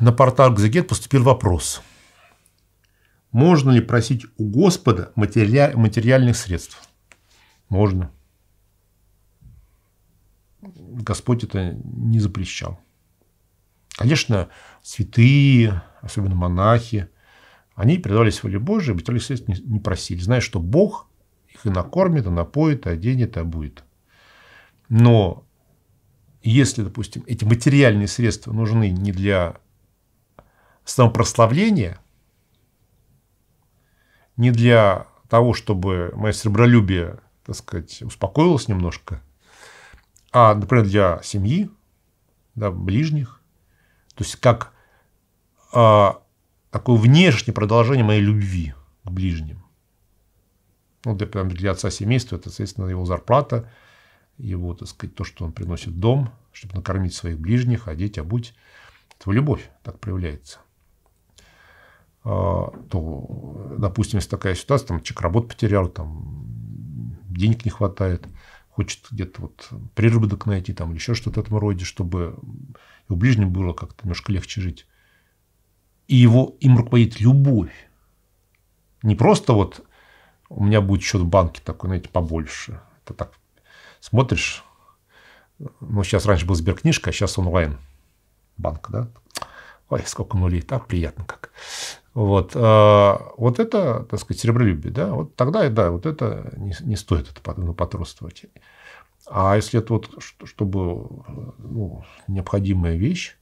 на портал Гзегет поступил вопрос. Можно ли просить у Господа материаль, материальных средств? Можно. Господь это не запрещал. Конечно, святые, особенно монахи, они передавали свое Божие, материальных средств не, просили, зная, что Бог их и накормит, и напоит, и оденет, и будет. Но если, допустим, эти материальные средства нужны не для самопрославление не для того, чтобы мое сребролюбие, так сказать, успокоилось немножко, а, например, для семьи, да, ближних. То есть, как а, такое внешнее продолжение моей любви к ближним. Ну, для, для отца семейства это, соответственно, его зарплата, его, так сказать, то, что он приносит в дом, чтобы накормить своих ближних, одеть, обуть. твоя любовь так проявляется. А, то, допустим, если такая ситуация, там человек работу потерял, там денег не хватает, хочет где-то вот приработок найти там или еще что-то в этом роде, чтобы у ближним было как-то немножко легче жить. И его, им руководит любовь. Не просто вот у меня будет счет в банке такой, знаете, побольше. Это так смотришь. Ну, сейчас раньше был Сберкнижка, а сейчас онлайн банк, да? Ой, сколько нулей, так приятно как. Вот, а, вот это, так сказать, серебролюбие, да, вот тогда, да, вот это не, не стоит это ну, потрудствовать. А если это вот, чтобы, ну, необходимая вещь,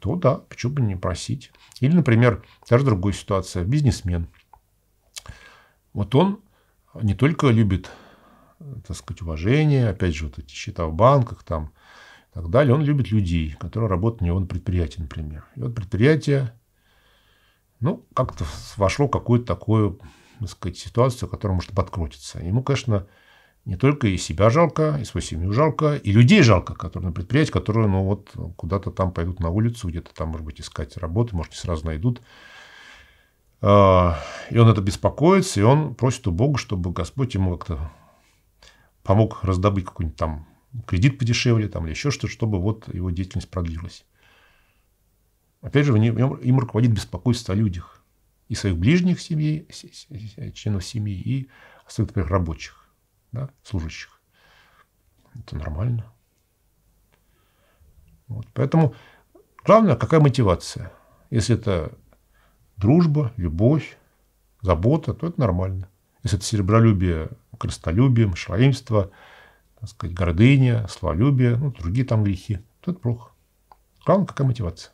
то да, почему бы не просить. Или, например, даже другая ситуация, бизнесмен. Вот он не только любит, так сказать, уважение, опять же, вот эти счета в банках там и так далее, он любит людей, которые работают у него на предприятии, например. И вот предприятие ну, как-то вошло в какую-то такую, так сказать, ситуацию, которая может подкрутиться. Ему, конечно, не только и себя жалко, и свою семью жалко, и людей жалко, которые на предприятии, которые, ну, вот куда-то там пойдут на улицу, где-то там, может быть, искать работы, может, не сразу найдут. А, и он это беспокоится, и он просит у Бога, чтобы Господь ему как-то помог раздобыть какой-нибудь там кредит подешевле там, или еще что-то, чтобы вот его деятельность продлилась. Опять же, в нем, им руководит беспокойство о людях. И своих ближних семей, членов семьи, и своих, например, рабочих, да, служащих. Это нормально. Вот. Поэтому главное, какая мотивация. Если это дружба, любовь, забота, то это нормально. Если это серебролюбие, крестолюбие, мышленство, сказать, гордыня, славолюбие, ну, другие там грехи, то это плохо. Главное, какая мотивация.